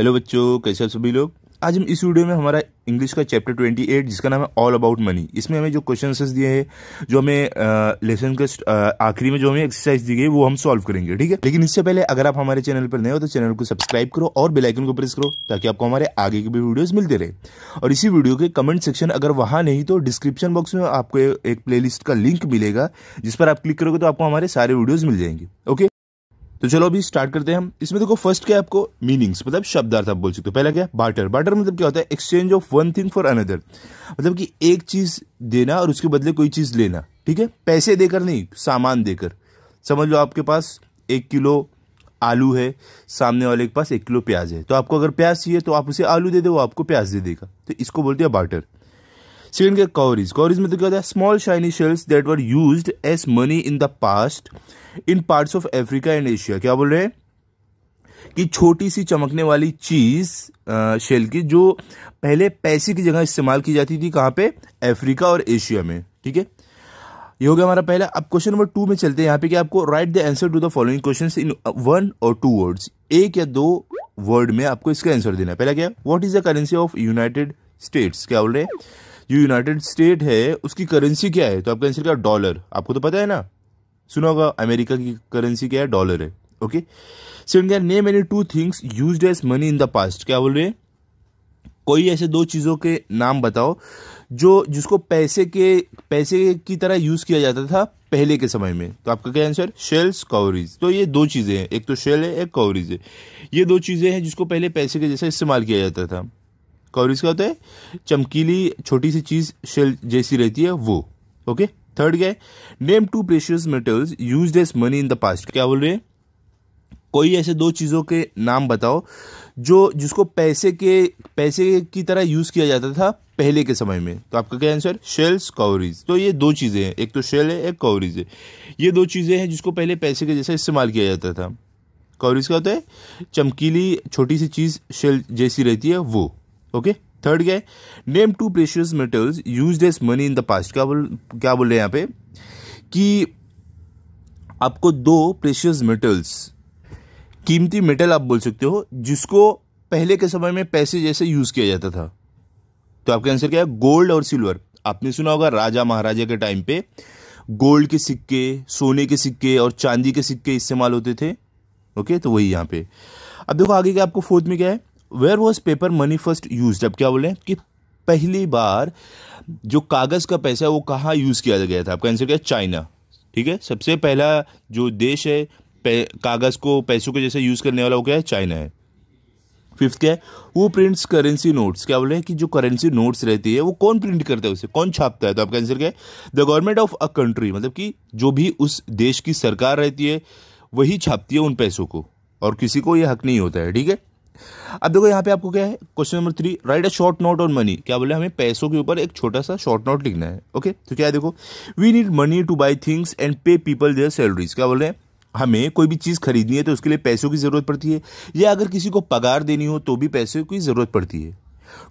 Hello बच्चों कैसे आप सभी लोग आज हम इस वीडियो में हमारा इंग्लिश का चैप्टर 28 जिसका नाम है ऑल अबाउट मनी इसमें हमें जो क्वेश्चन दिए हैं जो हमें लेसन के आखिरी में जो हमें एक्सरसाइज दी गई वो हम सॉल्व करेंगे ठीक है लेकिन इससे पहले अगर आप हमारे चैनल पर नए हो तो चैनल को सब्सक्राइब करो और बेलाइकन को प्रेस करो ताकि आपको हमारे आगे के भी वीडियोज मिलते रहे और इसी वीडियो के कमेंट सेक्शन अगर वहाँ नहीं तो डिस्क्रिप्शन बॉक्स में आपको एक प्ले का लिंक मिलेगा जिस पर आप क्लिक करोगे तो आपको हमारे सारे वीडियोज मिल जाएंगे ओके तो चलो अभी स्टार्ट करते हैं हम इसमें देखो फर्स्ट क्या है आपको मीनिंग्स मतलब शब्दार्थ आप बोल सकते हो पहला क्या बार्टर बार्टर मतलब क्या होता है exchange of one thing for another मतलब कि एक चीज देना और उसके बदले कोई चीज लेना ठीक है पैसे देकर नहीं सामान देकर समझ लो आपके पास एक किलो आलू है सामने वाले के पास एक किलो प्याज है तो आपको अगर प्याज चाहिए तो आप उसे आलू दे दे वो आपको प्याज दे देगा तो इसको बोलते हैं बार्टर Second क्या कवरीज कवरीज में तो क्या होता है small shiny shells that were used as money in the past in parts of Africa and Asia क्या बोल रहे हैं कि छोटी सी चमकने वाली चीज शेल की जो पहले पैसे की जगह इस्तेमाल की जाती थी कहां पे अफ्रीका और एशिया में ठीक है ये हो गया हमारा पहला अब क्वेश्चन नंबर टू में चलते हैं यहाँ पे कि आपको write the answer to the following questions in one or two words एक या दो वर्ड में आपको इसका आंसर देना है पहला क्या what is the currency of United States क्या बोल रहे हैं जो यूनाइटेड स्टेट है उसकी करेंसी क्या है तो आपका आंसर क्या डॉलर आपको तो पता है ना सुना होगा अमेरिका की करेंसी क्या है डॉलर है ओके सेकंड क्या name any two things use as money in the past क्या बोल रहे हैं कोई ऐसे दो चीज़ों के नाम बताओ जो जिसको पैसे के पैसे की तरह यूज़ किया जाता था पहले के समय में तो आपका क्या आंसर शेल्स कवरीज तो ये दो चीज़ें हैं एक तो शेल है एक कवरीज है ये दो चीज़ें हैं जिसको पहले पैसे के जैसा इस्तेमाल किया जाता था कवरेज क्या होता है चमकीली छोटी सी चीज शेल जैसी रहती है वो ओके थर्ड क्या है name two precious metals use as money in the past क्या बोल रहे हैं कोई ऐसे दो चीज़ों के नाम बताओ जो जिसको पैसे के पैसे की तरह यूज़ किया जाता था पहले के समय में तो आपका क्या आंसर शेल्स कवरीज तो ये दो चीज़ें हैं एक तो शेल है एक कवरीज है ये दो चीज़ें हैं जिसको पहले पैसे के जैसा इस्तेमाल किया जाता था कवरीज क्या होता है चमकीली छोटी सी चीज़ शेल जैसी रहती है वो ओके थर्ड क्या है name two precious metals use as money in the past क्या बोल क्या बोल रहे हैं यहाँ पे कि आपको दो प्रेशियस मेटल्स कीमती मेटल आप बोल सकते हो जिसको पहले के समय में पैसे जैसे यूज़ किया जाता था तो आपका आंसर क्या है गोल्ड और सिल्वर आपने सुना होगा राजा महाराजा के टाइम पे गोल्ड के सिक्के सोने के सिक्के और चांदी के सिक्के इस्तेमाल होते थे ओके तो वही यहाँ पे अब देखो आगे क्या आपको फोर्थ में क्या है where was paper money first use अब क्या बोले कि पहली बार जो कागज़ का पैसा है वो कहाँ यूज़ किया गया था आपका आंसर क्या है चाइना ठीक है सबसे पहला जो देश है कागज़ को पैसों के जैसे यूज़ करने वाला वो क्या है चाइना है फिफ्थ क्या है वो प्रिंट्स करेंसी नोट्स क्या बोले कि जो करेंसी नोट्स रहती है वो कौन प्रिंट करता है उसे कौन छापता है तो आपका आंसर क्या है the government of a country मतलब कि जो भी उस देश की सरकार रहती है वही छापती है उन पैसों को और किसी को ये हक नहीं होता है ठीक है अब देखो यहाँ पे आपको क्या है question number three write a short note on money क्या बोले हमें पैसों के ऊपर एक छोटा सा शॉर्ट नोट लिखना है ओके तो क्या है देखो we need money to buy things and pay people their salaries क्या बोल रहे हैं हमें कोई भी चीज़ खरीदनी है तो उसके लिए पैसों की ज़रूरत पड़ती है या अगर किसी को पगार देनी हो तो भी पैसों की ज़रूरत पड़ती है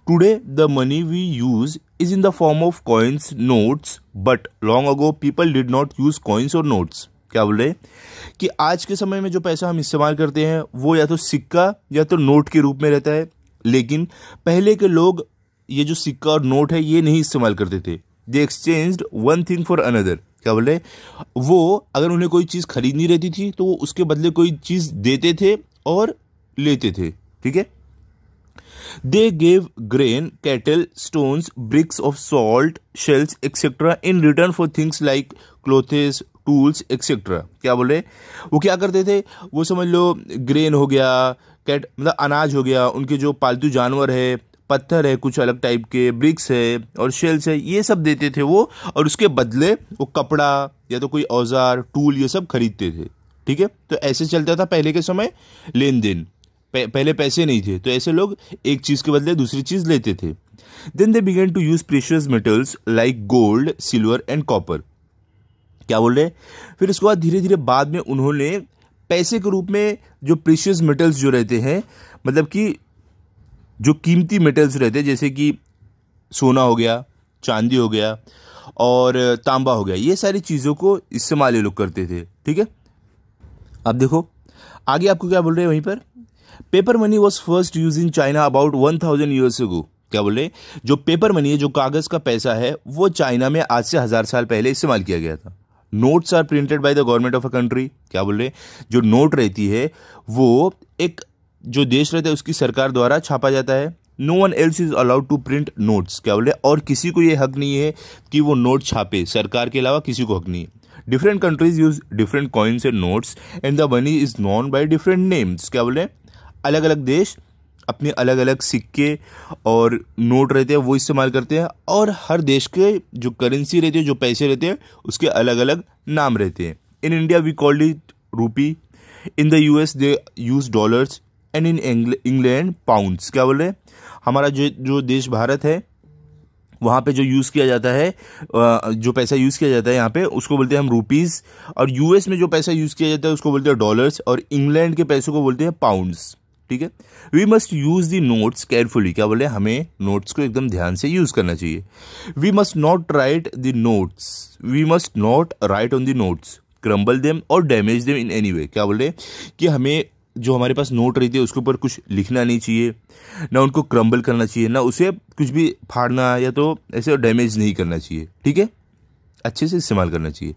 today the money we use is in the form of coins notes but long ago people did not use coins or notes क्या बोल रहे कि आज के समय में जो पैसा हम इस्तेमाल करते हैं वो या तो सिक्का या तो नोट के रूप में रहता है लेकिन पहले के लोग ये जो सिक्का और नोट है ये नहीं इस्तेमाल करते थे they exchange one thing for another क्या बोल रहे वो अगर उन्हें कोई चीज़ खरीदनी रहती थी तो वो उसके बदले कोई चीज़ देते थे और लेते थे ठीक है they gave grain cattle stones bricks of salt shells etcetera in return for things like clothes tools etcetera क्या बोल रहे वो क्या करते थे वो समझ लो ग्रेन हो गया कैट मतलब अनाज हो गया उनके जो पालतू जानवर है पत्थर है कुछ अलग टाइप के ब्रिक्स है और शेल्स है ये सब देते थे वो और उसके बदले वो कपड़ा या तो कोई औजार टूल ये सब खरीदते थे ठीक है तो ऐसे चलता था पहले के समय लेन देन पहले पैसे नहीं थे तो ऐसे लोग एक चीज़ के बदले दूसरी चीज़ लेते थे then they began to use precious metals like gold silver and copper क्या बोल रहे फिर उसके बाद धीरे धीरे बाद में उन्होंने पैसे के रूप में जो प्रीशियस मेटल्स जो रहते हैं मतलब कि जो कीमती मेटल्स रहते हैं जैसे कि सोना हो गया चांदी हो गया और तांबा हो गया ये सारी चीज़ों को इस्तेमाल ये लोग करते थे ठीक है अब देखो आगे आपको क्या बोल रहे हैं वहीं पर paper money was first use in China about one thousand years go क्या बोल रहे हैं जो पेपर मनी है जो कागज़ का पैसा है वो चाइना में आज से हज़ार साल पहले इस्तेमाल किया गया था notes are printed by the government of a country क्या बोल रहे जो नोट रहती है वो एक जो देश रहता है उसकी सरकार द्वारा छापा जाता है no one else is allowed to print notes क्या बोले और किसी को ये हक नहीं है कि वो नोट छापे सरकार के अलावा किसी को हक नहीं है different countries use different coins and notes and the money is known by different names क्या बोले अलग अलग देश अपने अलग अलग सिक्के और नोट रहते हैं वो इस्तेमाल करते हैं और हर देश के जो करेंसी रहती है जो पैसे रहते हैं उसके अलग अलग नाम रहते हैं in India we called it rupee in the U S they use dollars and in England pounds क्या बोल रहे हैं हमारा जो जो देश भारत है वहाँ पे जो यूज़ किया जाता है जो पैसा यूज़ किया जाता है यहाँ पे उसको बोलते हैं हम रुपीज़ और यूएस में जो पैसा यूज़ किया जाता है उसको बोलते हैं डॉलर्स और इंग्लैंड के पैसों को बोलते हैं पाउंड्स ठीक है we must use the notes carefully क्या बोले हमें नोट्स को एकदम ध्यान से यूज़ करना चाहिए we must not write the notes we must not write on the notes crumble them or damage them in any way क्या बोले कि हमें जो हमारे पास नोट रहती है उसके ऊपर कुछ लिखना नहीं चाहिए ना उनको क्रम्बल करना चाहिए ना उसे कुछ भी फाड़ना या तो ऐसे डैमेज नहीं करना चाहिए ठीक है अच्छे से इस्तेमाल करना चाहिए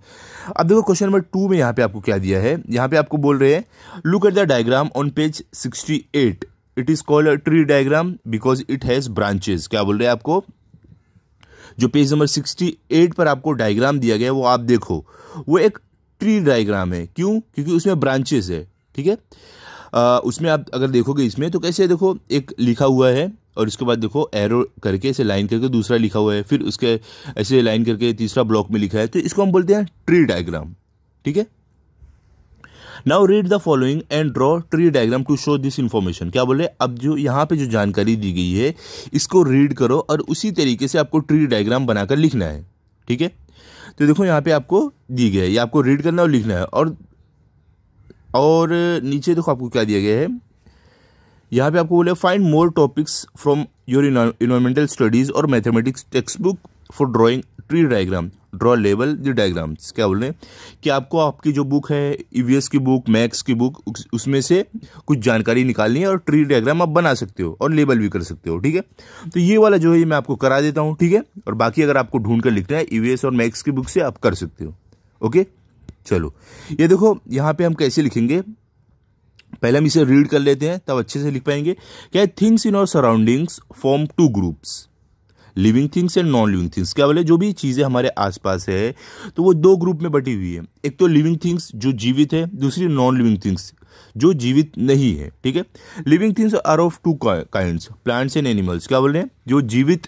अब देखो क्वेश्चन नंबर टू में यहाँ पे आपको क्या दिया है यहाँ पे आपको बोल रहे हैं look at the diagram on page sixty eight it is called tree diagram because it has branches क्या बोल रहे हैं आपको जो पेज नंबर सिक्सटी एट पर आपको डायग्राम दिया गया है वो आप देखो वो एक ट्री डायग्राम है क्यों क्योंकि उसमें ब्रांचेज है ठीक है उसमें आप अगर देखोगे इसमें तो कैसे देखो एक लिखा हुआ है और इसके बाद देखो एरो करके इसे लाइन करके दूसरा लिखा हुआ है फिर उसके ऐसे लाइन करके तीसरा ब्लॉक में लिखा है तो इसको हम बोलते हैं ट्री डायग्राम ठीक है now read the following and draw tree diagram to show this information क्या बोले अब जो यहाँ पे जो जानकारी दी गई है इसको रीड करो और उसी तरीके से आपको ट्री डायग्राम बनाकर लिखना है ठीक है तो देखो यहाँ पे आपको दी गई है ये आपको रीड करना और लिखना है और और नीचे देखो आपको क्या दिया गया है यहाँ पे आपको बोले find more topics from your environmental studies और mathematics textbook for drawing tree diagram draw लेवल द डायग्राम्स क्या बोल रहे हैं कि आपको आपकी जो बुक है ईवीएस e की बुक मैक्स की बुक उसमें से कुछ जानकारी निकालनी है और ट्री डायग्राम आप बना सकते हो और लेबल भी कर सकते हो ठीक है तो ये वाला जो है ये मैं आपको करा देता हूँ ठीक है और बाकी अगर आपको ढूंढ कर लिखना है ईवीएस e और मैक्स की बुक से आप कर सकते हो ओके चलो ये देखो यहाँ पे हम कैसे लिखेंगे पहले हम इसे रीड कर लेते हैं तब अच्छे से लिख पाएंगे क्या things in our surroundings form two groups living things and non living things क्या बोले जो भी चीज़ें हमारे आसपास है तो वो दो ग्रुप में बटी हुई है एक तो लिविंग थिंग्स जो जीवित है दूसरी नॉन लिविंग थिंग्स जो जीवित नहीं है ठीक है living things are of two kind plants and animals क्या बोल रहे हैं जो जीवित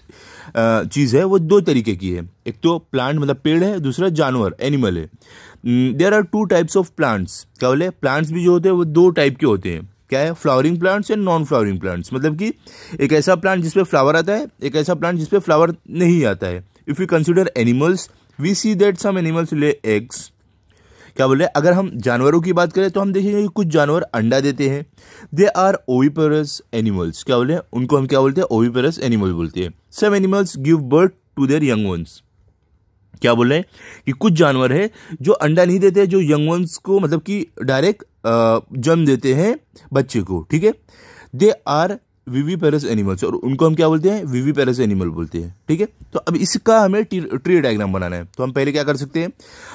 चीज़ है वो दो तरीके की है एक तो प्लांट मतलब पेड़ है दूसरा जानवर एनिमल है there are two types of plants क्या बोले प्लांट्स भी जो होते हैं वो दो टाइप के होते हैं क्या है flowering plants and non flowering plants मतलब कि एक ऐसा प्लांट जिसपे फ्लावर आता है एक ऐसा प्लांट जिसपे फ्लावर नहीं आता है if you consider animals we see that some animals lay eggs क्या बोले अगर हम जानवरों की बात करें तो हम देखेंगे कि कुछ जानवर अंडा देते हैं दे आर ओविपेरस एनिमल्स क्या बोले उनको हम क्या बोलते हैं ओविपरस एनिमल बोलते हैं सब animals give birth to their young ones क्या बोल रहे हैं कि कुछ जानवर है जो अंडा नहीं देते जो यंग वंस को मतलब कि डायरेक्ट जन्म देते हैं बच्चे को ठीक है दे आर वीवी पेरस एनिमल्स और उनको हम क्या बोलते हैं वीवी पेरस एनिमल बोलते हैं ठीक है तो अब इसका हमें ट्री डायग्राम बनाना है तो हम पहले क्या कर सकते हैं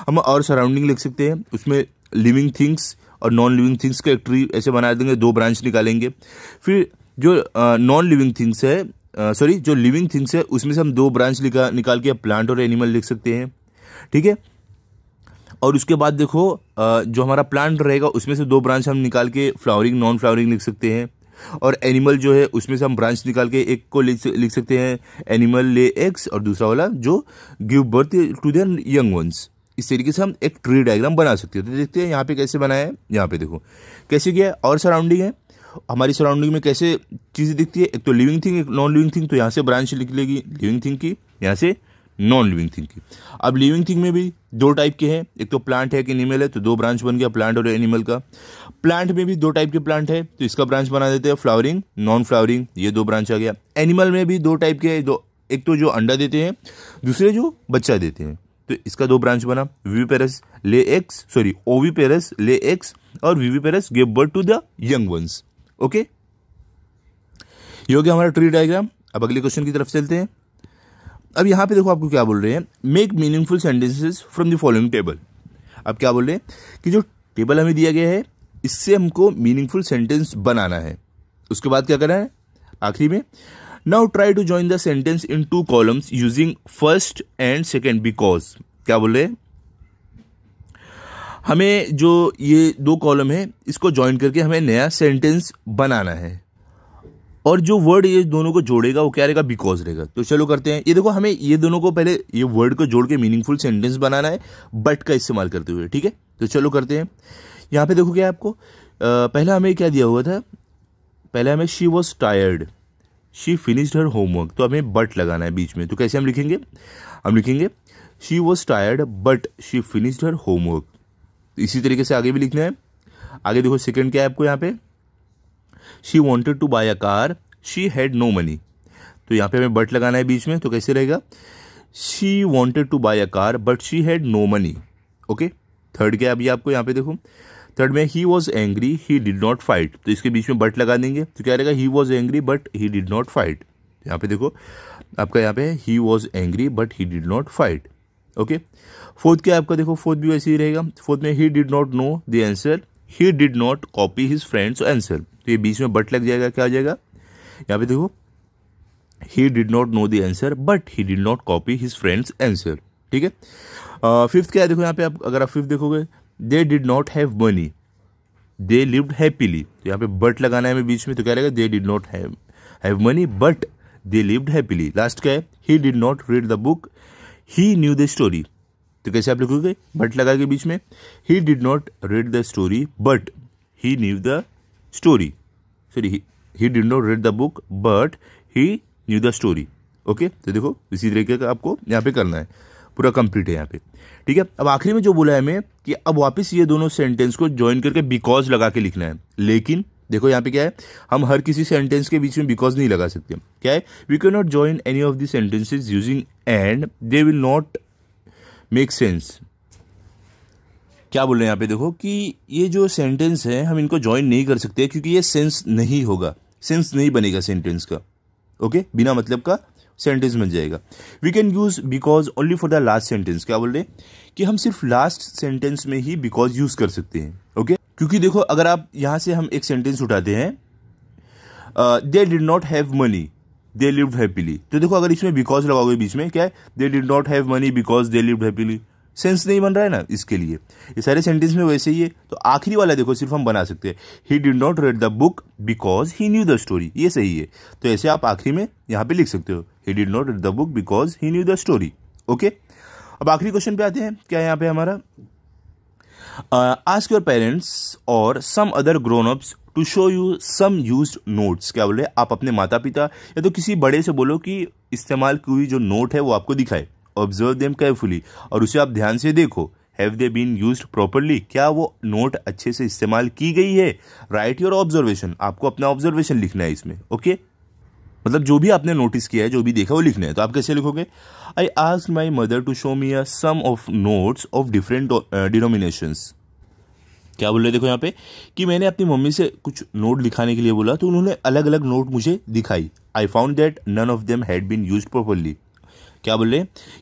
हम और सराउंडिंग लिख सकते हैं उसमें लिविंग थिंग्स और नॉन लिविंग थिंग्स का एक ट्री ऐसे बना देंगे दो ब्रांच निकालेंगे फिर जो नॉन लिविंग थिंग्स है सॉरी जो लिविंग थिंग्स है उसमें से हम दो ब्रांच निकाल के प्लांट और एनिमल लिख सकते हैं ठीक है और उसके बाद देखो जो हमारा प्लांट रहेगा उसमें से दो ब्रांच हम निकाल के फ्लावरिंग नॉन फ्लावरिंग लिख सकते हैं और एनिमल जो है उसमें से हम ब्रांच निकाल के एक को लिख सकते हैं एनिमल ले एक्स और दूसरा वाला जो give birth to their young ones इस तरीके से हम एक ट्री डायग्राम बना सकते हैं तो देखते हैं यहाँ पे कैसे बनाया है यहाँ पे देखो कैसे किया है और सराउंडिंग है हमारी सराउंडिंग में कैसे चीज़ें दिखती है एक तो लिविंग थिंग एक नॉन लिविंग थिंग तो यहाँ से ब्रांच निकलेगी लिविंग थिंग की यहाँ से नॉन लिविंग थिंग की अब लिविंग थिंग में भी दो टाइप के हैं एक तो प्लांट है एक एनिमल है तो दो ब्रांच बन गया प्लांट और एनिमल का प्लांट में भी दो टाइप के प्लांट है तो इसका ब्रांच बना देते हैं फ्लावरिंग नॉन फ्लावरिंग ये दो ब्रांच आ गया एनिमल में भी दो टाइप के दो एक तो जो अंडा देते हैं दूसरे जो बच्चा देते हैं तो इसका दो ब्रांच बना viviparous lay eggs sorry oviparous lay eggs और viviparous give birth to the young ones okay ये हो गया हमारा ट्री डायग्राम अब अगले क्वेश्चन की तरफ चलते हैं अब यहाँ पे देखो आपको क्या बोल रहे हैं make meaningful sentences from the following table अब क्या बोल रहे हैं कि जो टेबल हमें दिया गया है इससे हमको मीनिंगफुल सेंटेंस बनाना है उसके बाद क्या करना है आखिरी में now try to join the sentence in two columns using first and second because क्या बोल रहे हैं हमें जो ये दो कॉलम है इसको ज्वाइन करके हमें नया सेंटेंस बनाना है और जो वर्ड ये दोनों को जोड़ेगा वो क्या रहेगा बिकॉज रहेगा तो चलो करते हैं ये देखो हमें ये दोनों को पहले ये वर्ड को जोड़ के मीनिंगफुल सेंटेंस बनाना है बट का इस्तेमाल करते हुए ठीक है तो चलो करते हैं यहाँ पे देखो क्या आपको पहला हमें क्या दिया हुआ था पहले हमें she was tired she finished her homework तो हमें बट लगाना है बीच में तो कैसे हम लिखेंगे हम लिखेंगे she was tired but she finished her homework इसी तरीके से आगे भी लिखना है आगे देखो सेकेंड क्या है आपको यहाँ पे she wanted to buy a car she had no money तो यहाँ पे हमें बट लगाना है बीच में तो कैसे रहेगा she wanted to buy a car but she had no money okay third क्या अभी आपको यहाँ पे देखो थर्ड में he was angry he did not fight तो इसके बीच में बट लगा देंगे तो क्या रहेगा he was angry but he did not fight यहाँ पे देखो आपका यहाँ पे he was angry but he did not fight okay fourth क्या आपका देखो फोर्थ भी वैसे ही रहेगा फोर्थ में he did not know the answer he did not copy his friends answer ये बीच में बट लग जाएगा क्या हो जाएगा यहाँ पे देखो he did not know the answer but he did not copy his friends answer ठीक है फिफ्थ क्या है देखो यहाँ पे आप अगर आप फिफ्थ देखोगे they did not have money they lived happily तो यहाँ पे बट लगाना है मैं बीच में तो क्या रहेगा they did not have have money but they lived happily last क्या है he did not read the book he knew the story तो कैसे आप लिखोगे बट लगा के बीच में he did not read the story but he knew the story sorry he did not read the book but he knew the story okay तो देखो इसी तरीके का आपको यहाँ पे करना है पूरा कंप्लीट है यहाँ पे ठीक है अब आखिरी में जो बोला है हमें कि अब वापस ये दोनों सेंटेंस को ज्वाइन करके बिकॉज लगा के लिखना है लेकिन देखो यहाँ पे क्या है हम हर किसी सेंटेंस के बीच में बिकॉज नहीं लगा सकते क्या है we can not join any of the sentences using and they will not make sense क्या बोल रहे हैं यहाँ पे देखो कि ये जो सेंटेंस है हम इनको ज्वाइन नहीं कर सकते क्योंकि ये सेंस नहीं होगा सेंस नहीं बनेगा सेंटेंस का ओके बिना मतलब का सेंटेंस बन जाएगा we can use because only for the last sentence क्या बोल रहे हैं कि हम सिर्फ लास्ट सेंटेंस में ही बिकॉज यूज कर सकते हैं ओके okay? क्योंकि देखो अगर आप यहाँ से हम एक सेंटेंस उठाते हैं they did not have money they live happily तो देखो अगर इसमें बिकॉज लगाओगे बीच में क्या है they did not have money because they live happily sense नहीं बन रहा है ना इसके लिए ये सारे सेंटेंस में वैसे ही है तो आखिरी वाला देखो सिर्फ हम बना सकते हैं he did not read the book because he knew the story ये सही है तो ऐसे आप आखिरी में यहाँ पे लिख सकते हो he did not read the book because he knew the story okay अब आखिरी क्वेश्चन पे आते हैं क्या यहाँ पे हमारा ask your parents or some other grown ups to show you some used notes क्या बोले आप अपने माता पिता या तो किसी बड़े से बोलो कि इस्तेमाल की हुई जो नोट है वो आपको दिखाए ऑब्जर्व देम केयरफुली और उसे आप ध्यान से देखो have they been used properly क्या वो नोट अच्छे से इस्तेमाल की गई है राइट योर ऑब्जर्वेशन आपको अपना ऑब्जर्वेशन लिखना है इसमें ओके okay? मतलब जो भी आपने नोटिस किया है जो भी देखा वो लिखना है तो आप कैसे लिखोगे I ask my mother to show me a some of notes of different denominations क्या बोल रहे देखो यहाँ पे कि मैंने अपनी मम्मी से कुछ नोट दिखाने के लिए बोला तो उन्होंने अलग अलग नोट मुझे दिखाई I found that none of them had been used properly क्या बोले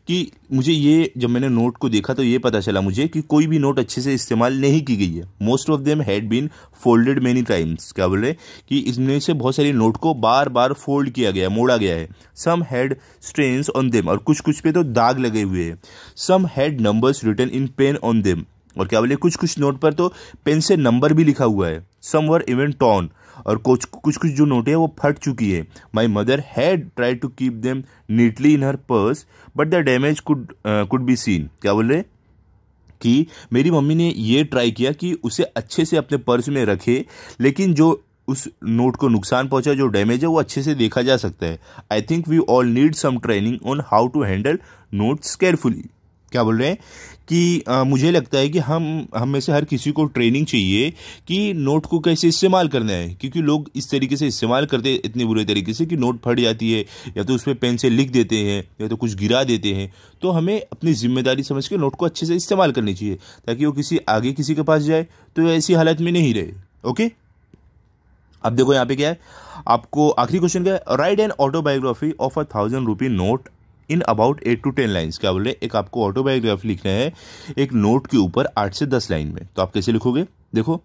कि मुझे ये जब मैंने नोट को देखा तो ये पता चला मुझे कि कोई भी नोट अच्छे से इस्तेमाल नहीं की गई है most of them had been folded many times क्या बोले कि इसमें से बहुत सारी नोट को बार बार फोल्ड किया गया मोड़ा गया है some had stains on them और कुछ कुछ पे तो दाग लगे हुए हैं some had numbers written in pen on them और क्या बोले कुछ कुछ नोट पर तो पेन से नंबर भी लिखा हुआ है सम वर इवन टॉन और कुछ कुछ कुछ जो नोटें हैं वो फट चुकी है my mother had try to keep them neatly in her purse but the damage could could be seen क्या बोल रहे कि मेरी मम्मी ने ये ट्राई किया कि उसे अच्छे से अपने पर्स में रखे लेकिन जो उस नोट को नुकसान पहुंचा जो डैमेज है वो अच्छे से देखा जा सकता है I think we all need some training on how to handle notes carefully क्या बोल रहे हैं कि आ, मुझे लगता है कि हम हम में से हर किसी को ट्रेनिंग चाहिए कि नोट को कैसे इस्तेमाल करना है क्योंकि लोग इस तरीके से इस्तेमाल करते हैं इतने बुरे तरीके से कि नोट फट जाती है या तो उस पर पेन से लिख देते हैं या तो कुछ गिरा देते हैं तो हमें अपनी जिम्मेदारी समझ के नोट को अच्छे से इस्तेमाल करनी चाहिए ताकि वो किसी आगे किसी के पास जाए तो ऐसी हालत में नहीं रहे ओके अब देखो यहाँ पे क्या है आपको आखिरी क्वेश्चन क्या है write an autobiography of a thousand rupee note in about eight to ten lines क्या बोले एक आपको ऑटोबायोग्राफी लिखना है एक नोट के ऊपर आठ से दस लाइन में तो आप कैसे लिखोगे देखो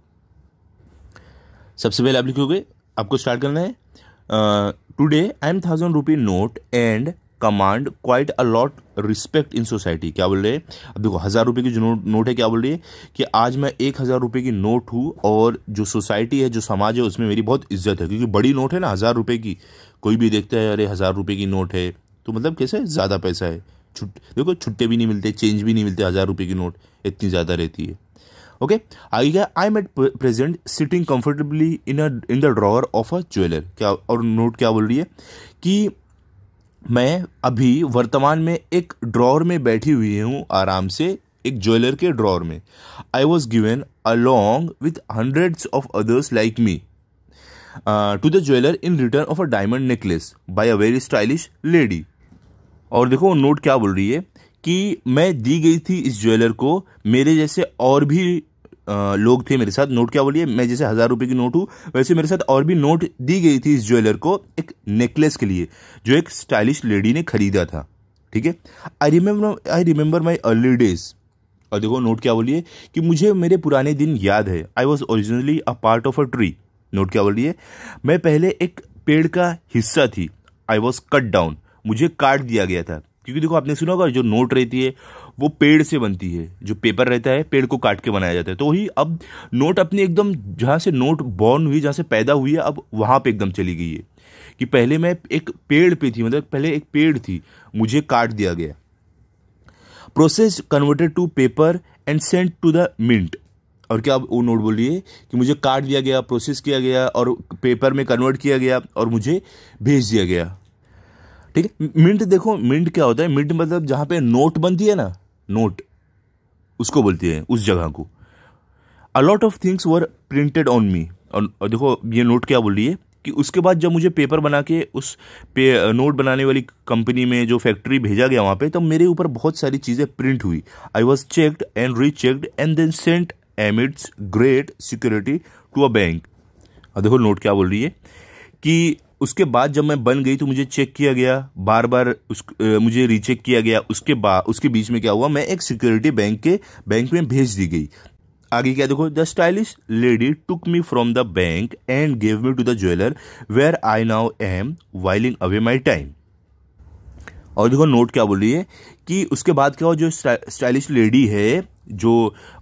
सबसे पहले आप लिखोगे आपको स्टार्ट करना है today I am thousand rupee note and command quite a lot respect in society क्या बोल रहे हैं अब देखो हज़ार रुपये की जो नोट नोट है क्या बोल रही है कि आज मैं एक हज़ार रुपये की नोट हूँ और जो सोसाइटी है जो समाज है उसमें मेरी बहुत इज्जत है क्योंकि बड़ी नोट है ना हज़ार रुपये की कोई भी देखता है अरे हज़ार रुपये की नोट है तो मतलब कैसे ज़्यादा पैसा है छुट देखो छुट्टे भी नहीं मिलते चेंज भी नहीं मिलते हज़ार रुपये की नोट इतनी ज़्यादा रहती है ओके आई गया I am at present sitting comfortably in in the drawer of a jeweller क्या और नोट क्या बोल रही है कि मैं अभी वर्तमान में एक ड्रॉर में बैठी हुई हूँ आराम से एक ज्वेलर के ड्रॉवर में I was given along with hundreds of others like me to the jeweller in return of a diamond necklace by a very stylish lady और देखो वो नोट क्या बोल रही है कि मैं दी गई थी इस ज्वेलर को मेरे जैसे और भी लोग थे मेरे साथ नोट क्या बोलिए मैं जैसे हज़ार रुपये की नोट हूँ वैसे मेरे साथ और भी नोट दी गई थी इस ज्वेलर को एक नेकलेस के लिए जो एक स्टाइलिश लेडी ने खरीदा था ठीक है I remember I remember my early days और देखो नोट क्या बोलिए कि मुझे मेरे पुराने दिन याद है I was originally a part of a tree note क्या बोलिए मैं पहले एक पेड़ का हिस्सा थी आई वॉज कट डाउन मुझे काट दिया गया था क्योंकि देखो आपने सुना होगा जो नोट रहती है वो पेड़ से बनती है जो पेपर रहता है पेड़ को काट के बनाया जाता है तो ही अब नोट अपने एकदम जहाँ से नोट बॉर्न हुई जहाँ से पैदा हुई है अब वहाँ पे एकदम चली गई है कि पहले मैं एक पेड़ पे थी मतलब पहले एक पेड़ थी मुझे काट दिया गया process converted to paper and sent to the mint और क्या वो नोट बोल रही है कि मुझे काट दिया गया प्रोसेस किया गया और पेपर में कन्वर्ट किया गया और मुझे भेज दिया गया ठीक है मिंट देखो मिंट क्या होता है मिंट मतलब जहाँ पे नोट बनती है ना नोट उसको बोलती है उस जगह को a lot of things were printed on me और देखो ये नोट क्या बोल रही है कि उसके बाद जब मुझे पेपर बना के उस पे नोट बनाने वाली कंपनी में जो फैक्ट्री भेजा गया वहाँ पे तब तो मेरे ऊपर बहुत सारी चीज़ें प्रिंट हुई I was checked and rechecked and then sent amidst great security to a bank और देखो नोट क्या बोल रही है कि उसके बाद जब मैं बन गई तो मुझे चेक किया गया बार बार उस मुझे रीचेक किया गया उसके बाद उसके बीच में क्या हुआ मैं एक सिक्योरिटी बैंक के बैंक में भेज दी गई आगे क्या देखो the stylish lady took me from the bank and gave me to the jeweller where I now am whiling away my time और देखो नोट क्या बोल रही है कि उसके बाद क्या हुआ जो स्टाइलिश लेडी है जो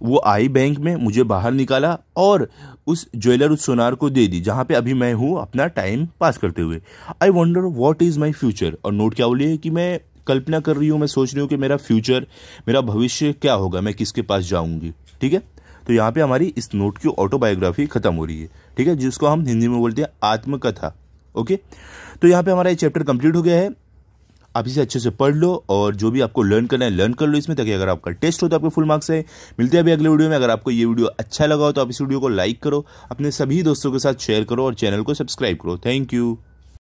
वो आई बैंक में मुझे बाहर निकाला और उस ज्वेलर उस सोनार को दे दी जहाँ पे अभी मैं हूँ अपना टाइम पास करते हुए I wonder what is my future और नोट क्या बोलिए कि मैं कल्पना कर रही हूँ मैं सोच रही हूँ कि मेरा फ्यूचर मेरा भविष्य क्या होगा मैं किसके पास जाऊँगी ठीक है तो यहाँ पे हमारी इस नोट की ऑटोबायोग्राफी खत्म हो रही है ठीक है जिसको हम हिंदी में बोलते हैं आत्मकथा ओके तो यहाँ पे हमारा ये चैप्टर कंप्लीट हो गया है आप इसे अच्छे से पढ़ लो और जो भी आपको लर्न करना है लर्न कर लो इसमें ताकि अगर आपका टेस्ट हो तो आपके फुल मार्क्स है मिलते हैं अभी अगले वीडियो में अगर आपको ये वीडियो अच्छा लगा हो तो आप इस वीडियो को लाइक करो अपने सभी दोस्तों के साथ शेयर करो और चैनल को सब्सक्राइब करो थैंक यू